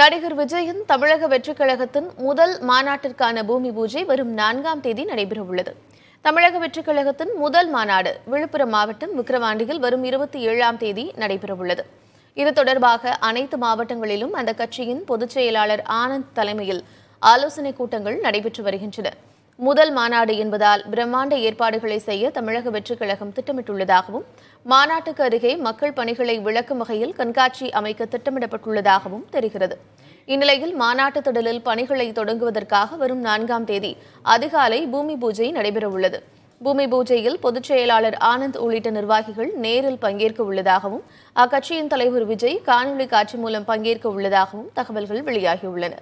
நடிகர் விஜயின் தமிழக வெற்றிக் கழகத்தின் முதல் மாநாட்டிற்கான பூமி பூஜை வரும் நான்காம் தேதி நடைபெறவுள்ளது தமிழக வெற்றிக் கழகத்தின் முதல் மாநாடு விழுப்புரம் மாவட்டம் விக்கிரவாண்டியில் வரும் இருபத்தி ஏழாம் தேதி நடைபெறவுள்ளது இது தொடர்பாக அனைத்து மாவட்டங்களிலும் அந்த கட்சியின் பொதுச் செயலாளர் ஆனந்த் தலைமையில் ஆலோசனைக் கூட்டங்கள் நடைபெற்று வருகின்றன முதல் மாநாடு என்பதால் பிரம்மாண்ட ஏற்பாடுகளை செய்ய தமிழக வெற்றிக் கழகம் திட்டமிட்டுள்ளதாகவும் மாநாட்டுக்கு அருகே மக்கள் பணிகளை விளக்கும் வகையில் கண்காட்சி அமைக்க திட்டமிடப்பட்டுள்ளதாகவும் தெரிகிறது இந்நிலையில் மாநாட்டு திடலில் பணிகளை தொடங்குவதற்காக வரும் நான்காம் தேதி அதிகாலை பூமி பூஜை நடைபெறவுள்ளது பூமி பூஜையில் பொதுச் செயலாளர் ஆனந்த் உள்ளிட்ட நிர்வாகிகள் நேரில் பங்கேற்க உள்ளதாகவும் அக்கட்சியின் தலைவர் விஜய் காணொலி காட்சி மூலம் பங்கேற்க உள்ளதாகவும் தகவல்கள் வெளியாகியுள்ளன